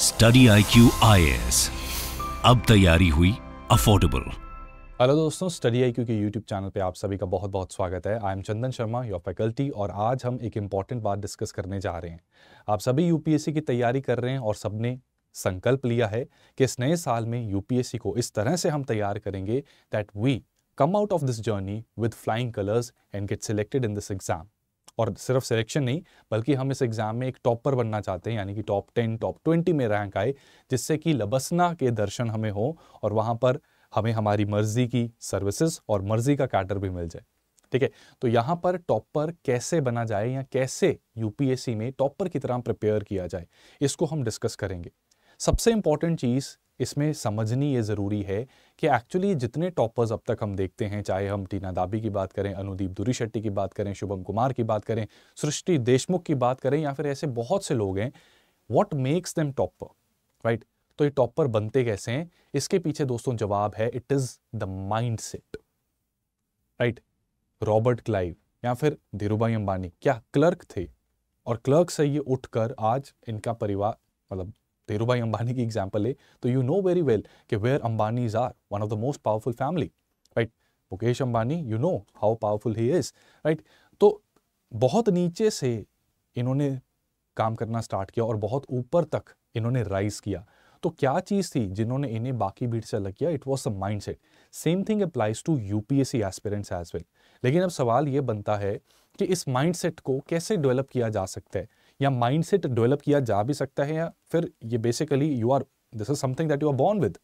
Study आई StudyIQ आई अब तैयारी हुई अफोर्डेबल हेलो दोस्तों स्टडी आई क्यू के यूट्यूब चैनल पे आप सभी का बहुत बहुत स्वागत है I am Chandan Sharma your faculty और आज हम एक इम्पॉर्टेंट बात डिस्कस करने जा रहे हैं आप सभी यूपीएससी की तैयारी कर रहे हैं और सबने संकल्प लिया है कि इस नए साल में यूपीएससी को इस तरह से हम तैयार करेंगे that we come out of this journey with flying colours and get selected in this exam और सिर्फ सिलेक्शन नहीं बल्कि हम इस एग्ज़ाम में एक टॉपर बनना चाहते हैं यानी कि टॉप टेन टॉप ट्वेंटी में रैंक आए जिससे कि लबसना के दर्शन हमें हो और वहां पर हमें हमारी मर्ज़ी की सर्विसेज और मर्ज़ी का कैटर भी मिल जाए ठीक है तो यहाँ पर टॉपर कैसे बना जाए या कैसे यूपीएससी में टॉपर की तरह प्रिपेयर किया जाए इसको हम डिस्कस करेंगे सबसे इंपॉर्टेंट चीज़ इसमें समझनी ये ज़रूरी है कि एक्चुअली जितने टॉपर्स अब तक हम देखते हैं चाहे हम टीना दाबी की बात करें अनुदीप दुरी शेट्टी की बात करें शुभम कुमार की बात करें सृष्टि देशमुख की बात करें या फिर ऐसे बहुत से लोग हैं what makes them topper right तो ये टॉपर बनते कैसे हैं इसके पीछे दोस्तों जवाब है it is the mind set right Robert Clive या फिर धीरूभाई अंबानी क्या क्लर्क थे और क्लर्क से ये उठकर आज इनका परिवार मतलब धीरूभाई अंबानी की एग्जाम्पल ले तो यू नो वेरी वेल कि where is are one of the most powerful family right Mukesh Ambani you know how powerful he is right तो बहुत नीचे से इन्होंने काम करना स्टार्ट किया और बहुत ऊपर तक इन्होंने राइज किया तो क्या चीज़ थी जिन्होंने इन्हें बाकी भीड़ से अलग किया it was a mind set same thing applies to UPSC aspirants as well लेकिन अब सवाल ये बनता है कि इस माइंड सेट को कैसे डेवलप किया जा सकता है या माइंडसेट डेवलप किया जा भी सकता है या फिर ये basically you are this is something that you are born with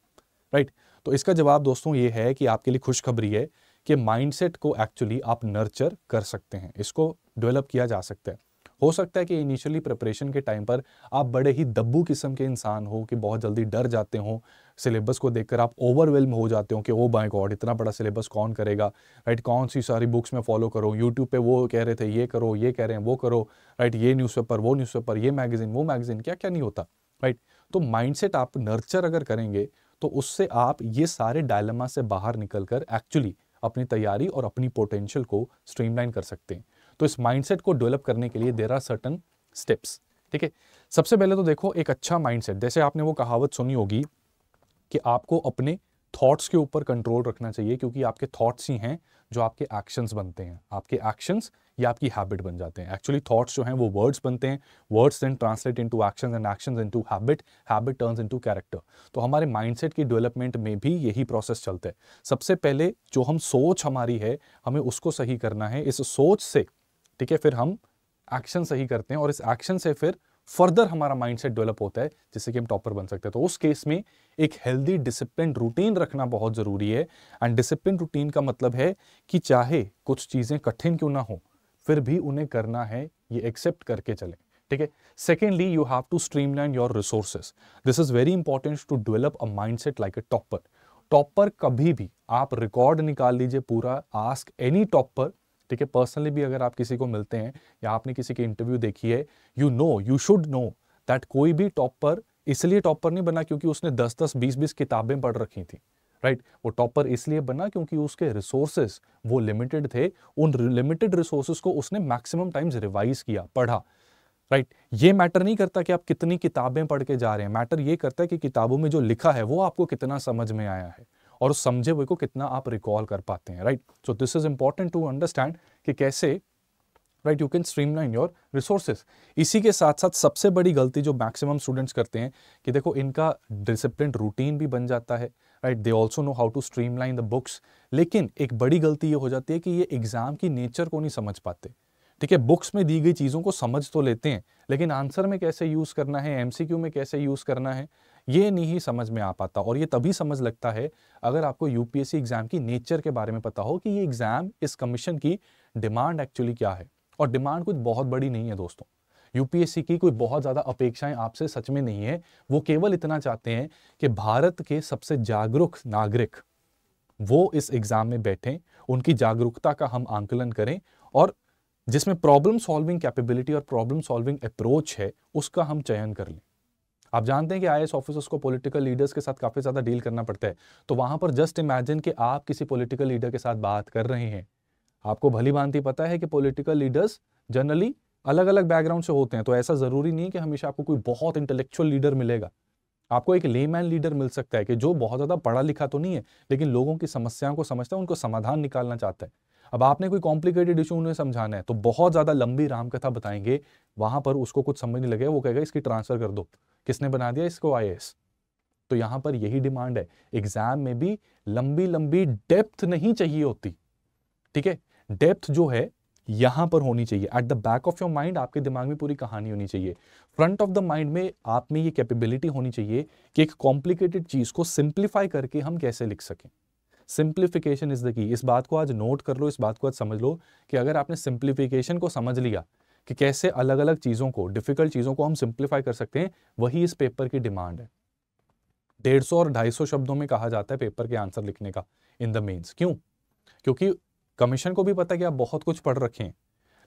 right तो इसका जवाब दोस्तों ये है कि आपके लिए खुशखबरी है कि माइंडसेट को एक्चुअली आप नर्चर कर सकते हैं इसको डेवलप किया जा सकता है हो सकता है कि इनिशियली प्रिपरेशन के टाइम पर आप बड़े ही दब्बू किस्म के इंसान हो कि बहुत जल्दी डर जाते हो सिलेबस को देखकर आप ओवरवेलम हो जाते हो कि ओ बाय गॉड इतना बड़ा सिलेबस कौन करेगा राइट कौन सी सारी बुक्स में फॉलो करो यूट्यूब पे वो कह रहे थे ये करो ये कह रहे हैं वो करो राइट ये न्यूज़पेपर वो न्यूज़पेपर ये मैगज़ीन वो मैगज़ीन क्या क्या नहीं होता राइट तो माइंडसेट आप नर्चर अगर करेंगे तो उससे आप ये सारे डायलमा से बाहर निकल कर एक्चुअली अपनी तैयारी और अपनी पोटेंशियल को स्ट्रीमलाइन कर सकते हैं तो इस माइंडसेट को डेवलप करने के लिए देर आर सर्टन स्टेप्स ठीक है सबसे पहले तो देखो एक अच्छा माइंडसेट जैसे आपने वो कहावत सुनी होगी कि आपको अपने थॉट्स के ऊपर कंट्रोल रखना चाहिए क्योंकि आपके थॉट्स ही हैं जो आपके एक्शंस बनते हैं आपके एक्शंस या आपकी हैबिट बन जाते हैं एक्चुअली थॉट्स जो हैं वो वर्ड्स बनते हैं words then translate into actions and actions into habit habit turns into character तो हमारे माइंडसेट की डेवलपमेंट में भी यही प्रोसेस चलता है सबसे पहले जो हम सोच हमारी है हमें उसको सही करना है इस सोच से ठीक है फिर हम एक्शन सही करते हैं और इस एक्शन से फिर फर्दर हमारा माइंडसेट डेवलप होता है जिससे कि हम टॉपर बन सकते हैं तो उस केस में एक हेल्दी डिसिप्लिन रूटीन रखना बहुत ज़रूरी है एंड डिसिप्लिन रूटीन का मतलब है कि चाहे कुछ चीज़ें कठिन क्यों ना हो फिर भी उन्हें करना है ये एक्सेप्ट करके चले ठीक है secondly you have to streamline your resources this is very important to develop a mind set like a topper topper कभी भी आप रिकॉर्ड निकाल लीजिए पूरा आस्क एनी टॉपर ठीक है पर्सनली भी अगर आप किसी को मिलते हैं या आपने किसी की इंटरव्यू देखी है you know you should know that कोई भी टॉपर इसलिए टॉपर नहीं बना क्योंकि उसने दस दस बीस बीस किताबें पढ़ रखी थी राइट right? वो टॉपर इसलिए बना क्योंकि उसके रिसोर्सेस वो लिमिटेड थे उन लिमिटेड रिसोर्सेस को उसने मैक्सिमम टाइम्स रिवाइज किया पढ़ा राइट right? ये मैटर नहीं करता कि आप कितनी किताबें पढ़ के जा रहे हैं मैटर ये करता है कि किताबों में जो लिखा है वो आपको कितना समझ में आया है और उस समझे हुए को कितना आप रिकॉल कर पाते हैं right so this is important to understand कि कैसे right you can streamline your resources इसी के साथ साथ सबसे बड़ी गलती जो मैक्सिमम स्टूडेंट्स करते हैं कि देखो इनका डिसिप्लिन रूटीन भी बन जाता है right they also know how to streamline the books लेकिन एक बड़ी गलती ये हो जाती है कि ये एग्ज़ाम की नेचर को नहीं समझ पाते ठीक है बुक्स में दी गई चीज़ों को समझ तो लेते हैं लेकिन आंसर में कैसे यूज़ करना है एम में कैसे यूज़ करना है ये नहीं समझ में आ पाता और ये तभी समझ लगता है अगर आपको यूपीएससी एग्ज़ाम की नेचर के बारे में पता हो कि ये एग्ज़ाम इस कमीशन की डिमांड एक्चुअली क्या है और डिमांड कुछ बहुत बड़ी नहीं है दोस्तों यूपीएससी की कोई बहुत ज़्यादा अपेक्षाएं आपसे सच में नहीं है वो केवल इतना चाहते हैं कि भारत के सबसे जागरूक नागरिक वो इस एग्ज़ाम में बैठें उनकी जागरूकता का हम आंकलन करें और जिसमें प्रॉब्लम सॉल्विंग कैपेबिलिटी और प्रॉब्लम सॉल्विंग अप्रोच है उसका हम चयन कर लें आप जानते हैं कि आई ऑफिसर्स को पॉलिटिकल लीडर्स के साथ काफ़ी ज़्यादा डील करना पड़ता है तो वहां पर जस्ट इमेजिन कि आप किसी पॉलिटिकल लीडर के साथ बात कर रहे हैं आपको भली भांति पता है कि पॉलिटिकल लीडर्स जनरली अलग अलग बैकग्राउंड से होते हैं तो ऐसा ज़रूरी नहीं है कि हमेशा आपको कोई बहुत इंटेलेक्चुअल लीडर मिलेगा आपको एक लेमैन लीडर मिल सकता है कि जो बहुत ज़्यादा पढ़ा लिखा तो नहीं है लेकिन लोगों की समस्याओं को समझता है उनको समाधान निकालना चाहता है अब आपने कोई कॉम्प्लिकेटेड इशू उन्हें समझाना है तो बहुत ज़्यादा लंबी रामकथा बताएंगे वहां पर उसको कुछ समझ नहीं लगेगा वो कहेगा इसकी ट्रांसफ़र कर दो किसने बना दिया इसको आई तो यहां पर यही डिमांड है एग्जाम में भी लंबी लंबी डेप्थ नहीं चाहिए होती ठीक है डेप्थ जो है यहां पर होनी चाहिए at the back of your mind आपके दिमाग में पूरी कहानी होनी चाहिए फ्रंट ऑफ द माइंड में आप में ये कैपेबिलिटी होनी चाहिए कि एक कॉम्प्लिकेटेड चीज को सिंप्लीफाई करके हम कैसे लिख सकें सिंप्लीफिकेशन इज़ द की इस बात को आज नोट कर लो इस बात को आज समझ लो कि अगर आपने सिंप्लीफिकेशन को समझ लिया कि कैसे अलग अलग चीज़ों को डिफ़िकल्ट चीज़ों को हम सिंप्लीफाई कर सकते हैं वही इस पेपर की डिमांड है डेढ़ सौ और ढाई सौ शब्दों में कहा जाता है पेपर के आंसर लिखने का इन द मीन्स क्यों क्योंकि कमीशन को भी पता है कि आप बहुत कुछ पढ़ रखें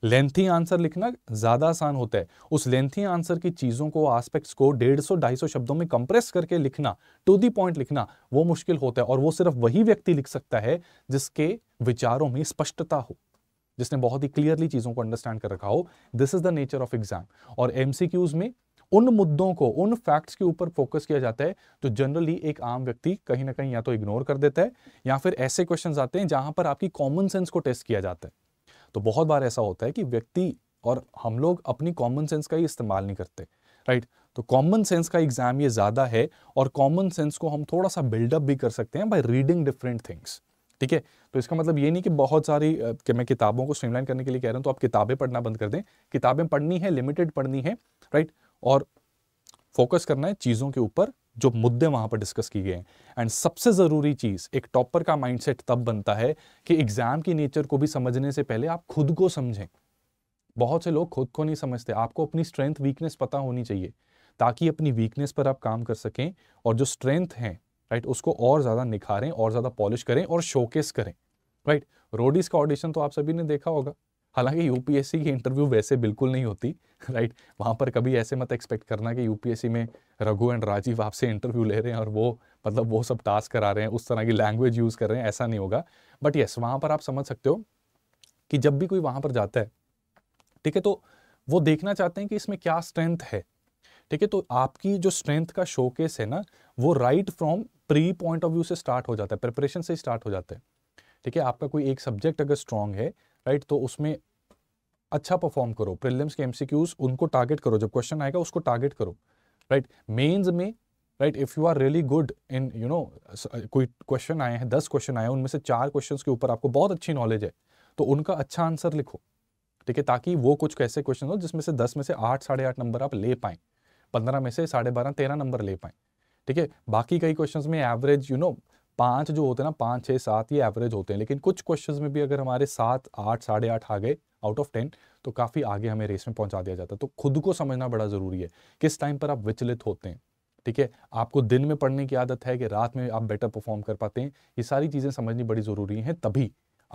लेंथी आंसर लिखना ज़्यादा आसान होता है उस लेंथी आंसर की चीज़ों को आस्पेक्ट्स को डेढ़ सौ ढाई सौ शब्दों में कंप्रेस करके लिखना टू दी पॉइंट लिखना वो मुश्किल होता है और वो सिर्फ वही व्यक्ति लिख सकता है जिसके विचारों में स्पष्टता हो जिसने बहुत ही क्लियरली चीज़ों को अंडरस्टैंड कर रखा हो this is the nature of exam और एम में उन मुद्दों को उन फैक्ट्स के ऊपर फोकस किया जाता है जो जनरली एक आम व्यक्ति कहीं ना कहीं या तो इग्नोर कर देता है या फिर ऐसे क्वेश्चंस आते हैं जहां पर आपकी कॉमन सेंस को टेस्ट किया जाता है तो बहुत बार ऐसा होता है कि व्यक्ति और हम लोग अपनी कॉमन सेंस का ही इस्तेमाल नहीं करते राइट तो कॉमन सेंस का एग्ज़ाम ये ज़्यादा है और कॉमन सेंस को हम थोड़ा सा बिल्डअप भी कर सकते हैं बाई रीडिंग डिफरेंट थिंग्स ठीक है तो इसका मतलब ये नहीं कि बहुत सारी कि मैं किताबों को स्ट्रीमलाइन करने के लिए कह रहा हूँ तो आप किताबें पढ़ना बंद कर दें किताबें पढ़नी है लिमिटेड पढ़नी है राइट और फोकस करना है चीज़ों के ऊपर जो मुद्दे वहां पर डिस्कस किए गए हैं एंड सबसे ज़रूरी चीज़ एक टॉपर का माइंडसेट तब बनता है कि एग्ज़ाम की नेचर को भी समझने से पहले आप खुद को समझें बहुत से लोग खुद को नहीं समझते आपको अपनी स्ट्रेंथ वीकनेस पता होनी चाहिए ताकि अपनी वीकनेस पर आप काम कर सकें और जो स्ट्रेंथ है राइट उसको और ज़्यादा निखारें और ज़्यादा पॉलिश करें और शोकेस करें राइट रोडीज़ का ऑडिशन तो आप सभी ने देखा होगा हालांकि यूपीएससी की इंटरव्यू वैसे बिल्कुल नहीं होती राइट वहाँ पर कभी ऐसे मत एक्सपेक्ट करना कि यूपीएससी में रघु एंड राजीव आपसे इंटरव्यू ले रहे हैं और वो मतलब वो सब टास्क करा रहे हैं उस तरह की लैंग्वेज यूज़ कर रहे हैं ऐसा नहीं होगा बट येस वहाँ पर आप समझ सकते हो कि जब भी कोई वहाँ पर जाता है ठीक है तो वो देखना चाहते हैं कि इसमें क्या स्ट्रेंथ है ठीक है तो आपकी जो स्ट्रेंथ का शोकेस है ना वो right from pre point of view से स्टार्ट हो जाता है प्रिपरेशन से स्टार्ट हो जाता है ठीक है आपका कोई एक सब्जेक्ट अगर स्ट्रांग है राइट तो उसमें अच्छा परफॉर्म करो प्रिलियम्स के एमसीक्यूज उनको टारगेट करो जब क्वेश्चन आएगा उसको टारगेट करो राइट मेन्स में right if you are really good in you know कोई क्वेश्चन आए हैं दस क्वेश्चन आए हैं उनमें से चार क्वेश्चन के ऊपर आपको बहुत अच्छी नॉलेज है तो उनका अच्छा आंसर लिखो ठीक है ताकि वो कुछ ऐसे क्वेश्चन हो जिसमें से दस में से आठ साढ़े आठ नंबर आप ले पाए पंद्रह में से साढ़े बारह तेरह नंबर ले पाए ठीक है बाकी कई क्वेश्चंस में एवरेज यू नो पाँच जो होते हैं ना पाँच छः सात ये एवरेज होते हैं लेकिन कुछ क्वेश्चंस में भी अगर हमारे सात आठ साढ़े आठ आ गए आउट ऑफ टेन तो काफ़ी आगे हमें रेस में पहुंचा दिया जाता है तो खुद को समझना बड़ा ज़रूरी है किस टाइम पर आप विचलित होते हैं ठीक है आपको दिन में पढ़ने की आदत है कि रात में आप बेटर परफॉर्म कर पाते हैं ये सारी चीज़ें समझनी बड़ी ज़रूरी हैं तभी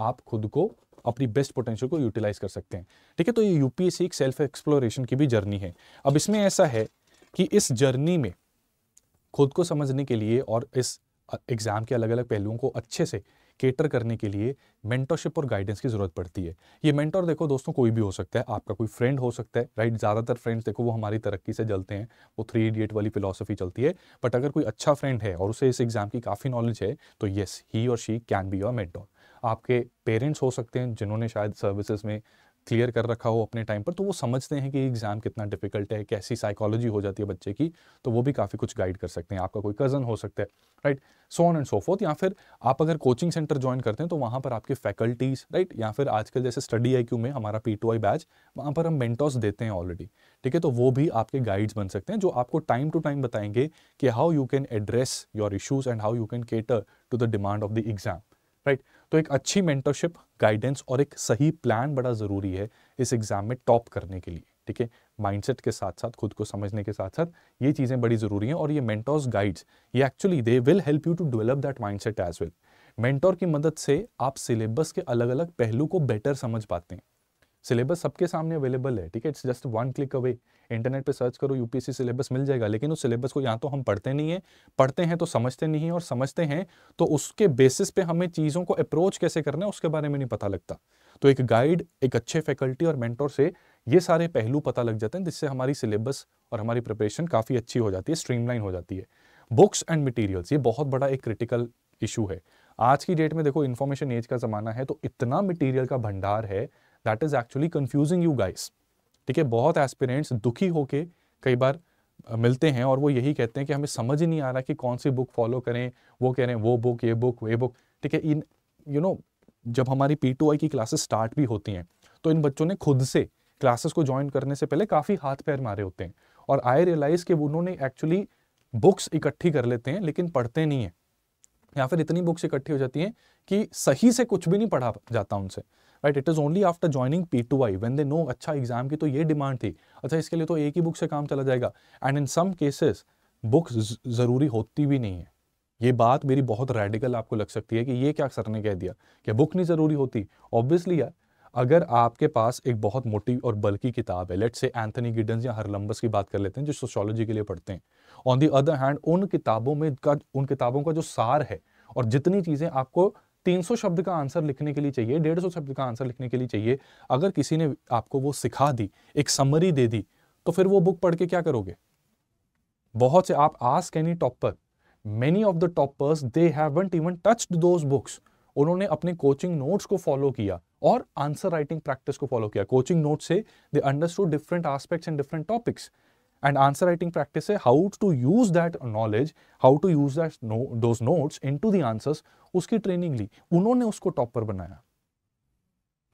आप खुद को अपनी बेस्ट पोटेंशियल को यूटिलाइज कर सकते हैं ठीक है तो ये यूपीएससी एक सेल्फ एक्सप्लोरेशन की भी जर्नी है अब इसमें ऐसा है कि इस जर्नी में खुद को समझने के लिए और इस एग्ज़ाम के अलग अलग पहलुओं को अच्छे से केटर करने के लिए मेंटरशिप और गाइडेंस की ज़रूरत पड़ती है ये मेंटर देखो दोस्तों कोई भी हो सकता है आपका कोई फ्रेंड हो सकता है राइट ज़्यादातर फ्रेंड्स देखो वो हमारी तरक्की से जलते हैं वो थ्री इडियट वाली फिलोसफी चलती है बट अगर कोई अच्छा फ्रेंड है और उसे इस एग्ज़ाम की काफ़ी नॉलेज है तो येस ही और she can be your mentor आपके पेरेंट्स हो सकते हैं जिन्होंने शायद सर्विसेज में क्लियर कर रखा हो अपने टाइम पर तो वो समझते हैं कि एग्ज़ाम कितना डिफिकल्ट है कैसी साइकोलॉजी हो जाती है बच्चे की तो वो भी काफ़ी कुछ गाइड कर सकते हैं आपका कोई कज़न हो सकता है right so on and so forth या फिर आप अगर कोचिंग सेंटर ज्वाइन करते हैं तो वहाँ पर आपके फैकल्टीज़ राइट या फिर आजकल जैसे स्टडी आई में हमारा पी टू आई बैच वहां पर हम मेंटोर्स देते हैं ऑलरेडी ठीक है तो वो भी आपके गाइड्स बन सकते हैं जो आपको टाइम टू टाइम बताएंगे कि how you can address your issues and how you can cater to the demand of the exam right तो एक अच्छी मेंटरशिप गाइडेंस और एक सही प्लान बड़ा ज़रूरी है इस एग्ज़ाम में टॉप करने के लिए ठीक है माइंडसेट के साथ साथ खुद को समझने के साथ साथ ये चीज़ें बड़ी ज़रूरी हैं और ये मेंटोर्स गाइड्स ये actually they will help you to develop that mindset as well mentor की मदद से आप सिलेबस के अलग अलग पहलू को बेटर समझ पाते हैं सिलेबस सबके सामने अवेलेबल है ठीक है it's just one click away internet पे सर्च करो यूपीएससी सिलेबस मिल जाएगा लेकिन उस सिलेबस को यहाँ तो हम पढ़ते नहीं है पढ़ते हैं तो समझते नहीं है और समझते हैं तो उसके बेसिस पे हमें चीज़ों को अप्रोच कैसे करना है उसके बारे में नहीं पता लगता तो एक गाइड एक अच्छे फैकल्टी और मेंटोर से ये सारे पहलू पता लग जाते हैं जिससे हमारी सिलेबस और हमारी प्रिपरेशन काफ़ी अच्छी हो जाती है स्ट्रीमलाइन हो जाती है बुक्स एंड मटेरियल्स ये बहुत बड़ा एक क्रिटिकल इशू है आज की डेट में देखो इन्फॉर्मेशन एज का ज़माना है तो इतना मटेरियल का भंडार है that is actually confusing you guys ठीक है बहुत एस्पिरेंट्स दुखी होके कई बार मिलते हैं और वो यही कहते हैं कि हमें समझ ही नहीं आ रहा कि कौन सी बुक फॉलो करें वो कह रहे हैं वो बुक ये बुक वे बुक ठीक है इन यू नो जब हमारी पी टू आई की क्लासेस स्टार्ट भी होती हैं तो इन बच्चों ने खुद से क्लासेस को ज्वाइन करने से पहले काफ़ी हाथ पैर मारे होते हैं और आई रियलाइज़ कि उन्होंने एक्चुअली बुक्स इकट्ठी कर लेते हैं लेकिन पढ़ते नहीं हैं या फिर इतनी बुक्स इकट्ठी हो जाती हैं कि सही से कुछ भी नहीं पढ़ा जाता उनसे right it is only after joining P to I when they know अच्छा एग्जाम की तो ये डिमांड थी अच्छा इसके लिए तो एक ही बुक से काम चला जाएगा and in some cases books ज़रूरी होती भी नहीं है ये बात मेरी बहुत रेडिकल आपको लग सकती है कि ये क्या सर ने कह दिया कि बुक नहीं ज़रूरी होती ऑब्वियसली यार अगर आपके पास एक बहुत मोटी और बल्कि किताब है लेट से एंथनी गिडन्स या हरलम्बस की बात कर लेते हैं जो सोशोलॉजी के लिए पढ़ते हैं ऑन दी अदर हैंड उन किताबों में का उन किताबों का जो सार है और जितनी चीज़ें आपको 300 शब्द का आंसर लिखने के लिए चाहिए 150 शब्द का आंसर लिखने के लिए चाहिए अगर किसी ने आपको वो सिखा दी एक समरी दे दी तो फिर वो बुक पढ़ के क्या करोगे बहुत से आप ask any topper many of the toppers they haven't even touched those books उन्होंने अपने कोचिंग नोट्स को फॉलो किया और आंसर राइटिंग प्रैक्टिस को फॉलो किया कोचिंग नोट्स से they understood different aspects and different topics and answer writing practice है how to use that knowledge, how to use that no, those notes into the answers उसकी training ली उन्होंने उसको topper बनाया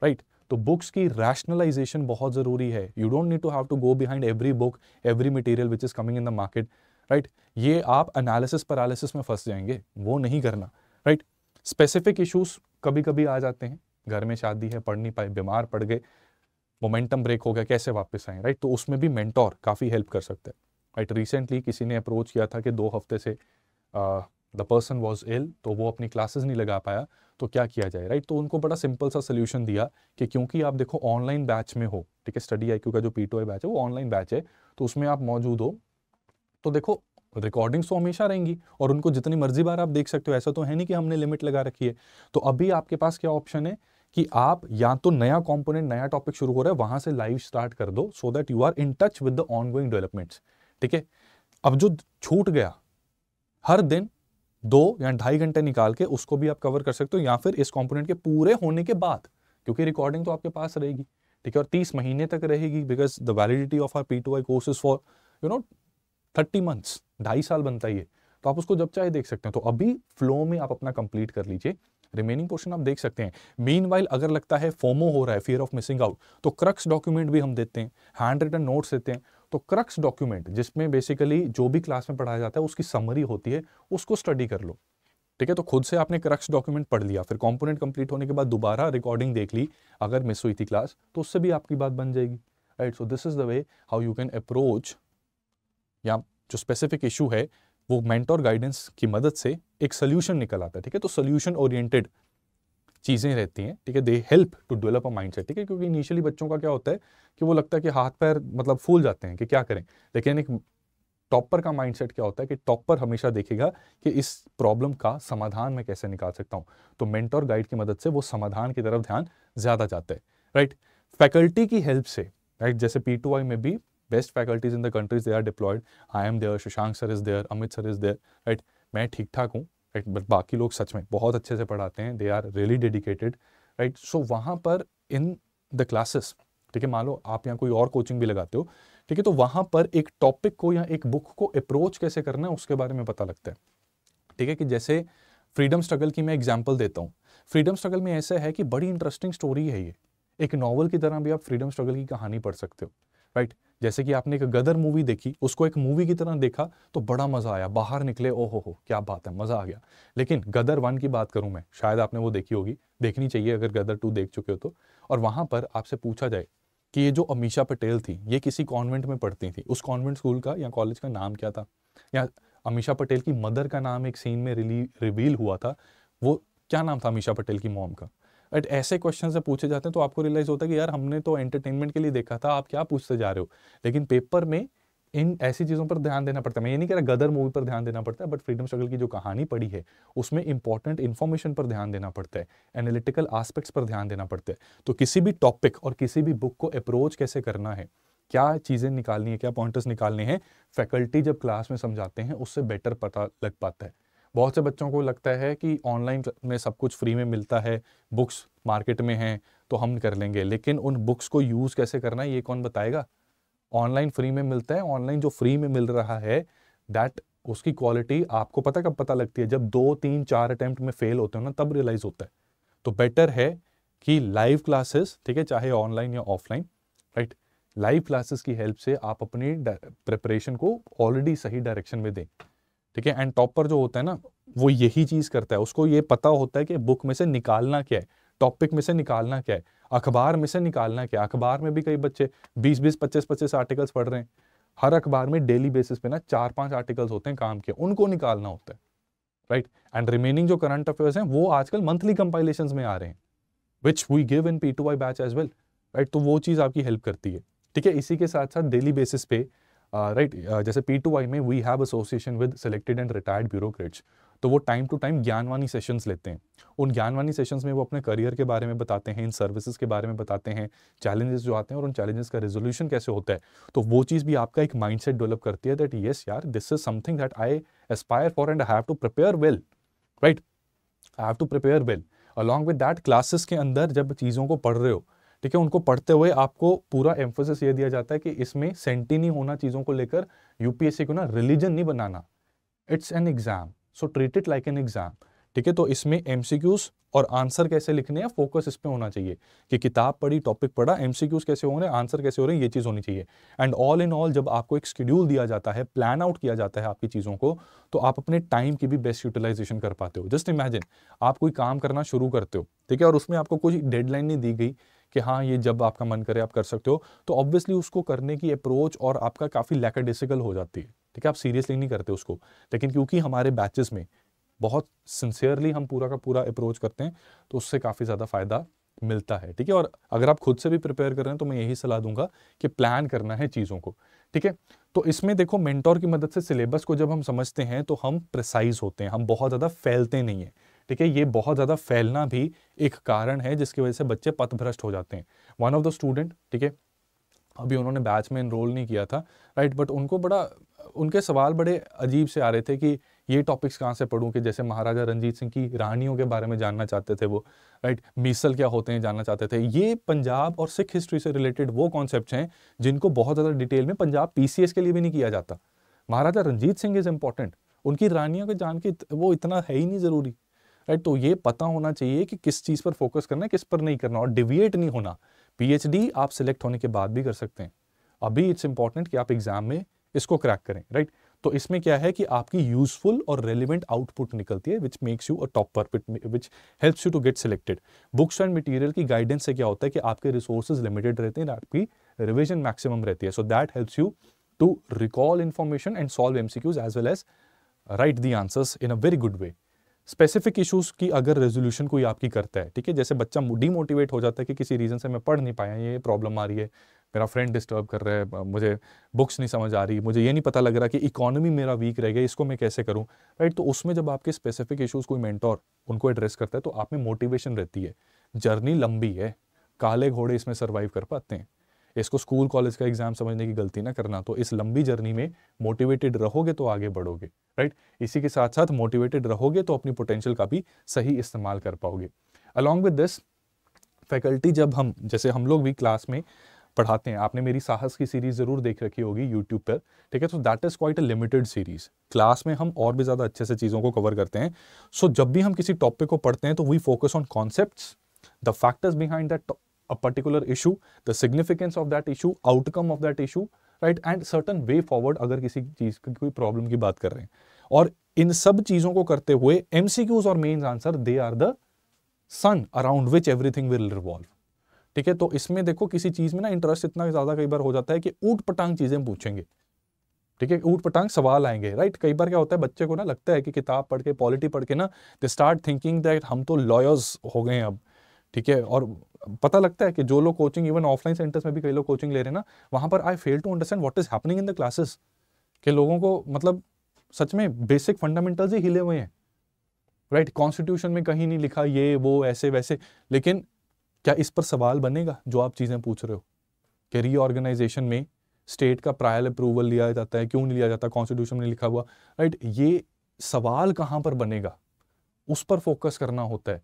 right right? तो books की rationalisation बहुत ज़रूरी है you don't need to have to go behind every book every material which is coming in the market right ये आप एनालिसिस पैरालिसिस में फंस जाएंगे वो नहीं करना राइट स्पेसिफिक इश्यूज कभी कभी आ जाते हैं घर में शादी है पढ़ नहीं पाए बीमार पड़ गए मोमेंटम ब्रेक हो गया कैसे वापस आए राइट तो उसमें भी मेंटोर काफ़ी हेल्प कर सकते हैं राइट रिसेंटली किसी ने अप्रोच किया था कि दो हफ्ते से द पर्सन वॉज इल तो वो अपनी क्लासेस नहीं लगा पाया तो क्या किया जाए राइट तो उनको बड़ा सिंपल सा सोल्यूशन दिया कि क्योंकि आप देखो ऑनलाइन बैच में हो ठीक है स्टडी आई का जो पी बैच है वो ऑनलाइन बैच है तो उसमें आप मौजूद हो तो देखो रिकॉर्डिंग्स तो हमेशा रहेंगी और उनको जितनी मर्जी बार आप देख सकते हो ऐसा तो है नहीं कि हमने लिमिट लगा रखी है तो अभी आपके पास क्या ऑप्शन है कि आप या तो नया कंपोनेंट नया टॉपिक शुरू हो रहा है वहां से लाइव स्टार्ट कर दो so that you are in touch with the ongoing developments ठीक है अब जो छूट गया हर दिन दो या ढाई घंटे निकाल के उसको भी आप कवर कर सकते हो या फिर इस कंपोनेंट के पूरे होने के बाद क्योंकि रिकॉर्डिंग तो आपके पास रहेगी ठीक है और तीस महीने तक रहेगी because the validity of our P to I courses for you know thirty months ढाई साल बनता ही है तो आप उसको जब चाहे देख सकते हैं तो अभी फ्लो में आप अपना कंप्लीट कर लीजिए रिमेनिंग पोर्शन आप देख सकते हैं मीन अगर लगता है फोमो हो रहा है फियर ऑफ मिसिंग आउट तो क्रक्स डॉक्यूमेंट भी हम देते हैं हैंड रिटन नोट्स देते हैं तो क्रक्स डॉक्यूमेंट जिसमें बेसिकली जो भी क्लास में पढ़ाया जाता है उसकी समरी होती है उसको स्टडी कर लो ठीक है तो खुद से आपने क्रक्स डॉक्यूमेंट पढ़ लिया फिर कंपोनेंट कंप्लीट होने के बाद दोबारा रिकॉर्डिंग देख ली अगर मिस हुई थी क्लास तो उससे भी आपकी बात बन जाएगी right so this is the way how you can approach या जो स्पेसिफिक इशू है वो मेंटोर गाइडेंस की मदद से एक सोल्यूशन निकल आता है ठीक है तो सोल्यूशन ओरिएंटेड चीज़ें रहती हैं ठीक है they help to develop a mind ठीक है क्योंकि इनिशियली बच्चों का क्या होता है कि वो लगता है कि हाथ पैर मतलब फूल जाते हैं कि क्या करें लेकिन एक टॉपर का माइंडसेट क्या होता है कि टॉपर हमेशा देखेगा कि इस प्रॉब्लम का समाधान मैं कैसे निकाल सकता हूँ तो मेंटोर गाइड की मदद से वो समाधान की तरफ ध्यान ज़्यादा जाता है राइट फैकल्टी की हेल्प से राइट जैसे पी में भी best faculties in the countries they are deployed I am there Shashank sir is there Amit sir is there right मैं ठीक ठाक हूँ राइट बट बाकी लोग सच में बहुत अच्छे से पढ़ाते हैं they are really dedicated right so वहाँ पर इन द क्लासेस ठीक है मान लो आप यहाँ कोई और कोचिंग भी लगाते हो ठीक है तो वहाँ पर एक टॉपिक को या एक बुक को अप्रोच कैसे करना है उसके बारे में पता लगता है ठीक है कि जैसे फ्रीडम स्ट्रगल की मैं एग्जाम्पल देता हूँ फ्रीडम स्ट्रगल में ऐसा है कि बड़ी इंटरेस्टिंग स्टोरी है ये एक नॉवल की तरह भी आप फ्रीडम स्ट्रगल की कहानी पढ़ सकते हो राइट जैसे कि आपने एक गदर मूवी देखी उसको एक मूवी की तरह देखा तो बड़ा मज़ा आया बाहर निकले ओहो हो क्या बात है मज़ा आ गया लेकिन गदर वन की बात करूं मैं शायद आपने वो देखी होगी देखनी चाहिए अगर गदर टू देख चुके हो तो और वहां पर आपसे पूछा जाए कि ये जो अमीशा पटेल थी ये किसी कॉन्वेंट में पढ़ती थी उस कॉन्वेंट स्कूल का या कॉलेज का नाम क्या था या अमीशा पटेल की मदर का नाम एक सीन में रिवील हुआ था वो क्या नाम था अमीशा पटेल की मॉम का बट ऐसे क्वेश्चन जब पूछे जाते हैं तो आपको रियलाइज होता है कि यार हमने तो एंटरटेनमेंट के लिए देखा था आप क्या पूछते जा रहे हो लेकिन पेपर में इन ऐसी चीज़ों पर ध्यान देना पड़ता है मैं ये नहीं कह रहा गदर मूवी पर ध्यान देना पड़ता है बट फ्रीडम स्ट्रगल की जो कहानी पड़ी है उसमें इंपॉर्टेंट इन्फॉर्मेशन पर ध्यान देना पड़ता है एनालिटिकल आस्पेक्ट्स पर ध्यान देना पड़ता है तो किसी भी टॉपिक और किसी भी बुक को अप्रोच कैसे करना है क्या चीज़ें निकालनी है क्या पॉइंटर्स निकालने हैं फैकल्टी जब क्लास में समझाते हैं उससे बेटर पता लग पाता है बहुत से बच्चों को लगता है कि ऑनलाइन में सब कुछ फ्री में मिलता है बुक्स मार्केट में हैं तो हम कर लेंगे लेकिन उन बुक्स को यूज़ कैसे करना है ये कौन बताएगा ऑनलाइन फ्री में मिलता है ऑनलाइन जो फ्री में मिल रहा है दैट उसकी क्वालिटी आपको पता कब पता लगती है जब दो तीन चार अटैम्प्ट में फेल होते हो ना तब रियलाइज होता है तो बेटर है कि लाइव क्लासेस ठीक है चाहे ऑनलाइन या ऑफलाइन राइट लाइव क्लासेस की हेल्प से आप अपनी प्रिपरेशन को ऑलरेडी सही डायरेक्शन में दें ठीक है एंड टॉपर जो होता है ना वो यही चीज़ करता है उसको ये पता होता है कि बुक में से निकालना क्या है टॉपिक में से निकालना क्या है अखबार में से निकालना क्या है अखबार में भी कई बच्चे बीस बीस पच्चीस पच्चीस आर्टिकल्स पढ़ रहे हैं हर अखबार में डेली बेसिस पे ना चार पांच आर्टिकल्स होते हैं काम के उनको निकालना होता है राइट एंड रिमेनिंग जो करंट अफेयर्स हैं वो आजकल मंथली कंपाइलेशन में आ रहे हैं which we give in P to I batch as well right तो वो चीज़ आपकी हेल्प करती है ठीक है इसी के साथ साथ डेली बेसिस पे राइट uh, uh, जैसे पी टू आई में we have association with selected and retired bureaucrats तो वो टाइम टू टाइम ज्ञानवानी सेशंस लेते हैं उन ज्ञानवानी सेशंस में वो अपने करियर के बारे में बताते हैं इन सर्विसेज के बारे में बताते हैं चैलेंजेस जो आते हैं और उन चैलेंजेस का रेजोल्यूशन कैसे होता है तो वो चीज़ भी आपका एक माइंड डेवलप करती है दैट येस यार this is something that I aspire for and I have to prepare well right I have to prepare well along with that classes के अंदर जब चीज़ों को पढ़ रहे हो ठीक है उनको पढ़ते हुए आपको पूरा एम्फोसिस ये दिया जाता है कि इसमें सेंटी नहीं होना चीज़ों को लेकर यूपीएससी को ना रिलीजन नहीं बनाना it's an exam so treat it like an exam ठीक है तो इसमें एमसीक्यूज और आंसर कैसे लिखने हैं फोकस इस पर होना चाहिए कि किताब पढ़ी टॉपिक पढ़ा एमसीक्यूज कैसे हो रहे हैं आंसर कैसे हो रहे हैं ये चीज़ होनी चाहिए एंड ऑल इन ऑल जब आपको एक स्कड्यूल दिया जाता है प्लान आउट किया जाता है आपकी चीज़ों को तो आप अपने टाइम की भी बेस्ट यूटिलाइजेशन कर पाते हो जस्ट इमेजिन आप कोई काम करना शुरू करते हो ठीक है और उसमें आपको कोई डेडलाइन नहीं दी गई कि हाँ ये जब आपका मन करे आप कर सकते हो तो ऑब्वियसली उसको करने की अप्रोच और आपका काफ़ी लैकडिसिकल हो जाती है ठीक है आप सीरियसली नहीं करते उसको लेकिन क्योंकि हमारे बैचेस में बहुत सिंसियरली हम पूरा का पूरा अप्रोच करते हैं तो उससे काफ़ी ज़्यादा फ़ायदा मिलता है ठीक है और अगर आप खुद से भी प्रिपेयर कर रहे हैं तो मैं यही सलाह दूंगा कि प्लान करना है चीज़ों को ठीक है तो इसमें देखो मेंटोर की मदद से सिलेबस को जब हम समझते हैं तो हम प्रिसाइज होते हैं हम बहुत ज़्यादा फैलते नहीं हैं ठीक है ये बहुत ज़्यादा फैलना भी एक कारण है जिसकी वजह से बच्चे पथभ्रष्ट हो जाते हैं वन ऑफ द स्टूडेंट ठीक है अभी उन्होंने बैच में इनरोल नहीं किया था राइट बट उनको बड़ा उनके सवाल बड़े अजीब से आ रहे थे कि ये टॉपिक्स कहाँ से पढ़ूँ कि जैसे महाराजा रंजीत सिंह की रानियों के बारे में जानना चाहते थे वो राइट मीसल क्या होते हैं जानना चाहते थे ये पंजाब और सिख हिस्ट्री से रिलेटेड वो कॉन्सेप्ट हैं जिनको बहुत ज़्यादा डिटेल में पंजाब पी के लिए भी नहीं किया जाता महाराजा रंजीत सिंह इज़ इम्पॉर्टेंट उनकी रानियों के जान के वो इतना है ही नहीं ज़रूरी राइट तो ये पता होना चाहिए कि किस चीज़ पर फोकस करना है किस पर नहीं करना और डिविएट नहीं होना पीएचडी आप सिलेक्ट होने के बाद भी कर सकते हैं अभी इट्स इंपॉर्टेंट कि आप एग्जाम में इसको क्रैक करें राइट तो इसमें क्या है कि आपकी यूजफुल और रेलिवेंट आउटपुट निकलती है which makes you a topper which helps you to get selected books and material की गाइडेंस से क्या होता है कि आपके रिसोर्सेज लिमिटेड रहते हैं आपकी रिविजन मैक्सिमम रहती है so that helps you to recall information and solve MCQs as well as write the answers in a very good way specific issues की अगर रेजोल्यूशन कोई आपकी करता है ठीक है जैसे बच्चा डिमोटिवेट हो जाता है कि किसी रीज़न से मैं पढ़ नहीं पाया ये प्रॉब्लम आ रही है मेरा फ्रेंड डिस्टर्ब कर रहा है मुझे बुक्स नहीं समझ आ रही मुझे ये नहीं पता लग रहा कि इकोनॉमी मेरा वीक रह गया इसको मैं कैसे करूँ राइट तो उसमें जब आपके स्पेसिफिक इशूज़ कोई मेंटोर उनको एड्रेस करता है तो आप में मोटिवेशन रहती है जर्नी लंबी है काले घोड़े इसमें सर्वाइव कर पाते हैं इसको स्कूल कॉलेज का एग्जाम समझने की गलती ना करना तो इस लंबी जर्नी में मोटिवेटेड रहोगे तो आगे बढ़ोगे राइट इसी के साथ साथ मोटिवेटेड रहोगे तो अपनी पोटेंशियल का भी सही इस्तेमाल कर पाओगे अलॉन्ग विद दिस फैकल्टी जब हम जैसे हम लोग भी क्लास में पढ़ाते हैं आपने मेरी साहस की सीरीज़ ज़रूर देख रखी होगी यूट्यूब पर ठीक है तो that is quite a limited series class में हम और भी ज़्यादा अच्छे से चीज़ों को कवर करते हैं सो so, जब भी हम किसी टॉपिक को पढ़ते हैं तो we focus on concept the factors behind that a particular issue, the significance of that issue, outcome of that issue, right and certain way forward अगर किसी चीज की कोई प्रॉब्लम की बात कर रहे हैं और इन सब चीजों को करते हुए एमसीक्यूज और mains answer they are the sun around which everything will revolve ठीक है तो इसमें देखो किसी चीज में ना इंटरेस्ट इतना ज्यादा कई बार हो जाता है कि ऊट पटांग चीजें पूछेंगे ठीक है ऊट पटांग सवाल आएंगे राइट कई बार क्या होता है बच्चे को ना लगता है कि किताब पढ़ के पॉलिटी पढ़ के ना दे स्टार्ट थिंकिंग दैट हम तो लॉयर्स हो गए अब ठीक है और पता लगता है कि जो लोग कोचिंग इवन ऑफलाइन सेंटर्स में भी कई लोग कोचिंग ले रहे हैं ना वहाँ पर I fail to understand what is happening in the classes के लोगों को मतलब सच में बेसिक फंडामेंटल्स ही हिले हुए हैं राइट right? कॉन्स्टिट्यूशन में कहीं नहीं लिखा ये वो ऐसे वैसे लेकिन क्या इस पर सवाल बनेगा जो आप चीज़ें पूछ रहे हो कि रीऑर्गेनाइजेशन में स्टेट का ट्रायल अप्रूवल लिया जाता है क्यों नहीं लिया जाता कॉन्स्टिट्यूशन में लिखा हुआ राइट right? ये सवाल कहाँ पर बनेगा उस पर फोकस करना होता है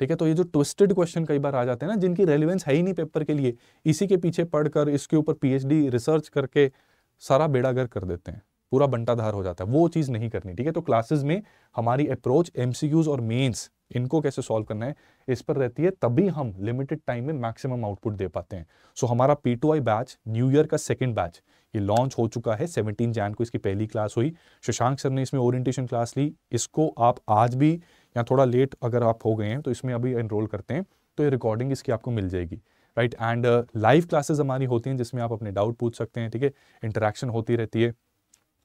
ठीक है तो ये जो ट्विस्टेड क्वेश्चन कई बार आ जाते हैं ना जिनकी रेलिवेंस है ही नहीं पेपर के लिए इसी के पीछे पढ़कर इसके ऊपर पीएचडी रिसर्च करके सारा बेड़ागर कर देते हैं पूरा बंटाधार हो जाता है वो चीज़ नहीं करनी ठीक है तो क्लासेस में हमारी अप्रोच एमसीक्यूज और मेन्स इनको कैसे सॉल्व करना है इस पर रहती है तभी हम लिमिटेड टाइम में मैक्सिमम आउटपुट दे पाते हैं सो so, हमारा P to I batch new year का सेकेंड बैच ये लॉन्च हो चुका है सेवनटीन जैन को इसकी पहली क्लास हुई शशांक सर ने इसमें ओरिएंटेशन क्लास ली इसको आप आज भी या थोड़ा लेट अगर आप हो गए हैं तो इसमें अभी इनरोल करते हैं तो ये रिकॉर्डिंग इसकी आपको मिल जाएगी राइट एंड लाइव क्लासेस हमारी होती हैं जिसमें आप अपने डाउट पूछ सकते हैं ठीक है इंटरेक्शन होती रहती है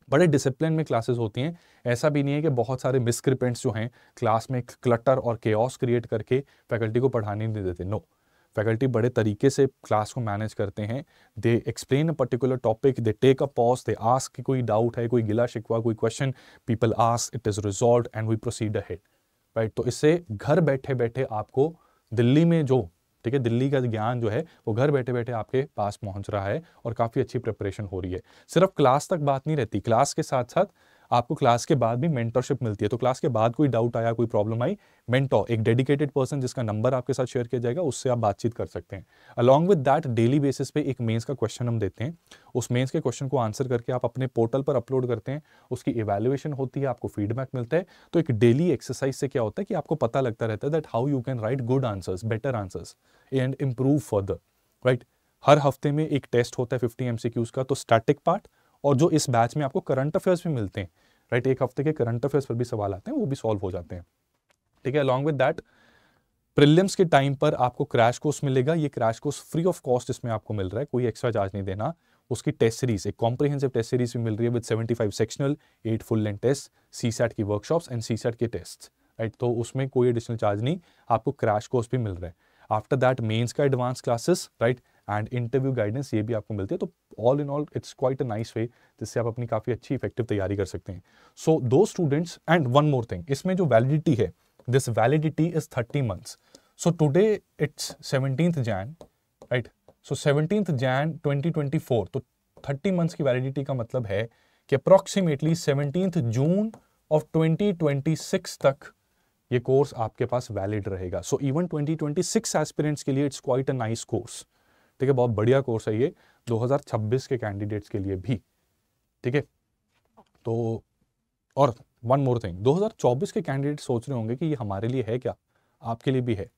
बड़े डिसिप्लिन में क्लासेस होती हैं ऐसा भी नहीं है कि बहुत सारे मिसक्रिपेंट्स जो हैं क्लास में क्लटर और केयस क्रिएट करके फैकल्टी को पढ़ाने नहीं देते नो फैकल्टी बड़े तरीके से क्लास को मैनेज करते हैं they explain a particular topic they take a pause they ask कोई डाउट है कोई गिला शिकवा कोई question people ask it is resolve and we proceed ahead right तो इससे घर बैठे बैठे आपको दिल्ली में जो ठीक है दिल्ली का ज्ञान जो है वो घर बैठे बैठे आपके पास पहुंच रहा है और काफ़ी अच्छी प्रिपरेशन हो रही है सिर्फ क्लास तक बात नहीं रहती क्लास के साथ साथ आपको क्लास के बाद भी मेंटरशिप मिलती है तो क्लास के बाद कोई डाउट आया कोई प्रॉब्लम आई मेंटोर एक डेडिकेटेड पर्सन जिसका नंबर आपके साथ शेयर किया जाएगा उससे आप बातचीत कर सकते हैं along with that daily basis पे एक मेन्स का क्वेश्चन हम देते हैं उस मेन्स के क्वेश्चन को आंसर करके आप अपने पोर्टल पर अपलोड करते हैं उसकी इवेल्युएशन होती है आपको फीडबैक मिलता है तो एक डेली एक्सरसाइज से क्या होता है कि आपको पता लगता रहता है that how you can write good answers better answers and improve further right हर हफ्ते में एक टेस्ट होता है फिफ्टी एम का तो स्टैटिक पार्ट और जो इस बैच में आपको करंट अफेयर्स भी मिलते हैं राइट एक हफ्ते के करंट अफेयर्स पर भी सवाल आते हैं वो भी सॉल्व हो जाते हैं ठीक है अलॉन्ग विद डैट प्रिलियम्स के टाइम पर आपको क्रैश कोर्स मिलेगा ये crash course free of cost इसमें आपको मिल रहा है कोई एक्स्ट्रा चार्ज नहीं देना उसकी टेस्ट सीरीज एक कॉम्प्रीहेंसिव टेस्ट सीरीज भी मिल रही है with 75 sectional eight full length test CSAT की वर्कशॉप्स एंड सी सैट के टेस्ट राइट तो उसमें कोई एडिशनल चार्ज नहीं आपको क्रैश कोर्स भी मिल रहा है आफ्टर दैट मेन्स का advance classes right and interview guidance ये भी आपको मिलती है तो all in all it's quite a nice way जिससे आप अपनी काफ़ी अच्छी इफेक्टिव तैयारी कर सकते हैं सो दो students and one more thing इसमें जो वैलिडिटी है this validity is thirty months so today it's seventeen Jan right so seventeen Jan twenty तो थर्टी मंथ्स की वैलिडिटी का मतलब है कि approximately seventeen June of twenty तक ये कोर्स आपके पास वैलिड रहेगा so even twenty twenty six aspirants के लिए it's quite a nice course ठीक है बहुत बढ़िया कोर्स है ये 2026 के कैंडिडेट्स के लिए भी ठीक है तो और वन मोर थिंग 2024 के कैंडिडेट सोच रहे होंगे कि ये हमारे लिए है क्या आपके लिए भी है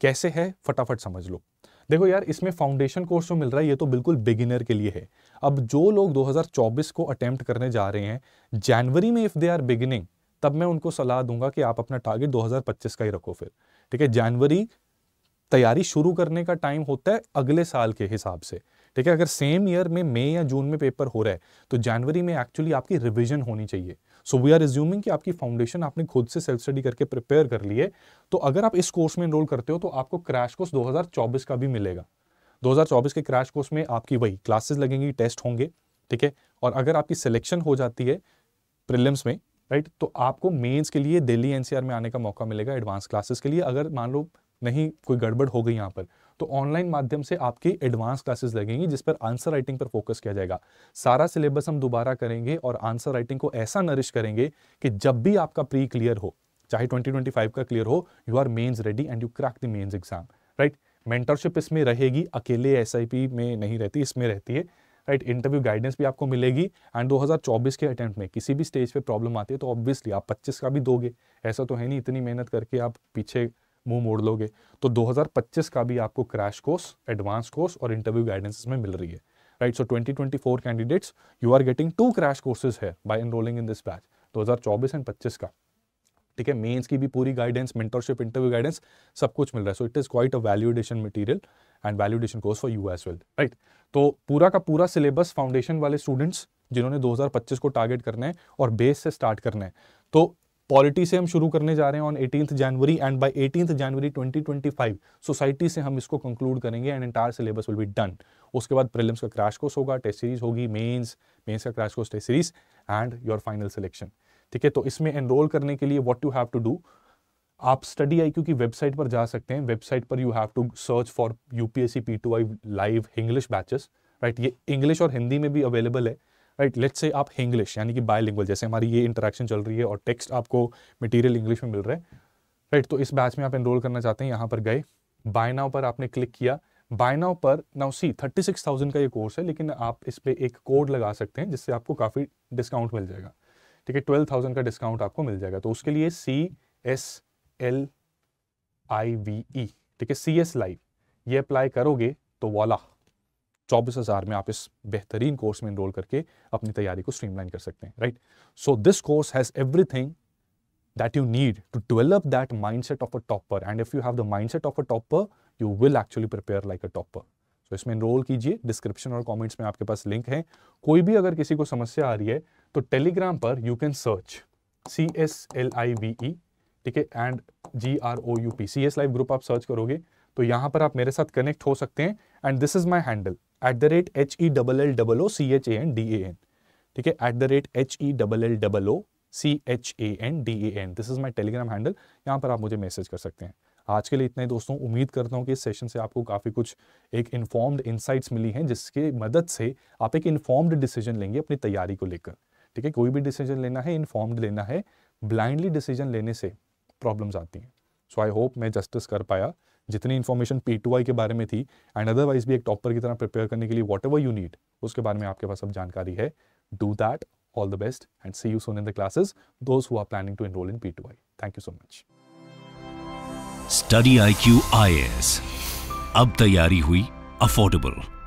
कैसे है फटाफट समझ लो देखो यार इसमें फाउंडेशन कोर्स जो मिल रहा है ये तो बिल्कुल बिगिनर के लिए है अब जो लोग 2024 को अटेम्प्ट करने जा रहे हैं जनवरी में इफ़ दे आर बिगिनिंग तब मैं उनको सलाह दूंगा कि आप अपना टारगेट 2025 का ही रखो फिर ठीक है जनवरी तैयारी शुरू करने का टाइम होता है अगले साल के हिसाब से ठीक है अगर सेम ईयर में मई या जून में पेपर हो रहा है तो जनवरी में एक्चुअली आपकी रिविजन होनी चाहिए सो वी आर रिज्यूमिंग कि आपकी फाउंडेशन आपने खुद से सेल्फ स्टडी करके प्रिपेयर कर लिए तो अगर आप इस कोर्स में इनरोल करते हो तो आपको क्रैश कोर्स 2024 का भी मिलेगा 2024 के क्रैश कोर्स में आपकी वही क्लासेस लगेंगी टेस्ट होंगे ठीक है और अगर आपकी सिलेक्शन हो जाती है प्रिलिम्स में राइट तो आपको मेंस के लिए दिल्ली एनसीआर में आने का मौका मिलेगा एडवांस क्लासेस के लिए अगर मान लो नहीं कोई गड़बड़ हो गई यहाँ पर तो ऑनलाइन माध्यम से आपकी एडवांस क्लासेस लगेंगी जिस पर आंसर राइटिंग पर फोकस किया जाएगा सारा सिलेबस हम दोबारा करेंगे और आंसर राइटिंग को ऐसा नरिश करेंगे कि जब भी आपका प्री क्लियर हो चाहे 2025 का क्लियर हो you are mains ready and you crack the mains exam right mentorship इसमें रहेगी अकेले एस में नहीं रहती इसमें रहती है राइट इंटरव्यू गाइडेंस भी आपको मिलेगी एंड 2024 के अटेम्प्ट में किसी भी स्टेज पे प्रॉब्लम आती है तो ऑब्वियसली आप 25 का भी दोगे ऐसा तो है नहीं इतनी मेहनत करके आप पीछे मुंह मोड़ लोगे तो 2025 का भी आपको क्रैश कोर्स एडवांस कोर्स और इंटरव्यू गाइडेंस में मिल रही है right so 2024 candidates you are getting two crash courses है by enrolling in this batch 2024 and 25 का ठीक है मेंस की भी पूरी गाइडेंस मेंटरशिप इंटरव्यू गाइडेंस सब कुछ मिल रहा है so it is quite a evaluation material and evaluation course for you as well right तो पूरा का पूरा सिलेबस फाउंडेशन वाले स्टूडेंट्स जिन्होंने 2025 को टारगेट करना है और बेस से स्टार्ट करना है तो पॉलिटी से हम शुरू करने जा रहे हैं on eighteen January and by eighteen January 2025 society से हम इसको कंक्लूड करेंगे and entire syllabus will be done उसके बाद प्रीलिम्स का क्रैश कोर्स होगा टेस्ट सीरीज होगी मेंस मेंस का crash course test series and your final selection ठीक है तो इसमें एनरोल करने के लिए what you have to do आप स्टडी आई की वेबसाइट पर जा सकते हैं वेबसाइट पर you have to search for UPSC P to I live English batches right ये इंग्लिश और हिंदी में भी अवेलेबल है राइट लेट से आप इंग्लिश यानी कि बायलिंगुअल जैसे हमारी ये इंटरेक्शन चल रही है और टेक्स्ट आपको मटेरियल इंग्लिश में मिल रहा है राइट right, तो इस बैच में आप एनरोल करना चाहते हैं यहाँ पर गए बाय नाव पर आपने क्लिक किया बाय नाव पर now see thirty six thousand का ये कोर्स है लेकिन आप इस पर एक कोड लगा सकते हैं जिससे आपको काफ़ी डिस्काउंट मिल जाएगा ठीक है ट्वेल्व थाउजेंड का डिस्काउंट आपको मिल जाएगा तो उसके लिए C S L I V E ठीक है सी एस लाइव ये अप्लाई करोगे तो वाला चौबीस हज़ार में आप इस बेहतरीन कोर्स में इनरोल करके अपनी तैयारी को स्ट्रीमलाइन कर सकते हैं right so this course has everything that you need to develop that mindset of a topper and if you have the mindset of a topper you will actually prepare like a topper so इसमें enroll कीजिए description और comments में आपके पास link है कोई भी अगर किसी को समस्या आ रही है तो टेलीग्राम पर you can search C S L I V E ठीक है and G R O U P C S live group आप सर्च करोगे तो यहां पर आप मेरे साथ कनेक्ट हो सकते हैं and this is my handle at the rate H E double L double O C H A N D A N ठीक है at the rate H E double L double O C H A N D A N this is my Telegram handle यहाँ पर आप मुझे message कर सकते हैं आज के लिए इतना ही दोस्तों उम्मीद करता हूँ कि इस सेशन से आपको काफ़ी कुछ एक इन्फॉर्म्ड इनसाइट्स मिली हैं जिसके मदद से आप एक इन्फॉर्म्ड डिसीजन लेंगे अपनी तैयारी को लेकर ठीक है कोई भी डिसीजन लेना है इन्फॉर्म्ड लेना है ब्लाइंडली डिसीजन लेने से प्रॉब्लम्स आती हैं सो आई होप मैं जस्टिस कर पाया जितनी इन्फॉर्मेशन पी टू आई के बारे में थी एंड अदरवाइज भी एक टॉपर की तरह प्रिपेयर करने के लिए वॉट एवर यू नीड उसके बारे में आपके पास अब जानकारी है do that all the best and see you soon in the classes those who are planning to enroll in P to I thank you so much study I StudyIQ IAS अब तैयारी हुई affordable